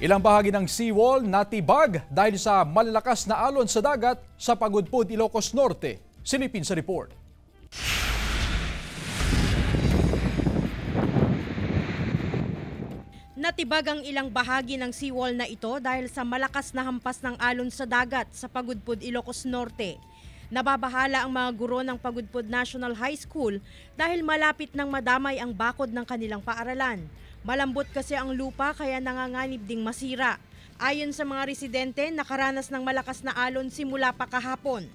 Ilang bahagi ng seawall natibag dahil sa malalakas na alon sa dagat sa Pagudpud, Ilocos Norte. Silipin sa report. Natibag ang ilang bahagi ng seawall na ito dahil sa malakas na hampas ng alon sa dagat sa Pagudpud, Ilocos Norte. Nababahala ang mga guro ng Pagudpod National High School dahil malapit ng madamay ang bakod ng kanilang paaralan. Malambot kasi ang lupa kaya nanganganib ding masira. Ayon sa mga residente, nakaranas ng malakas na alon simula pa kahapon.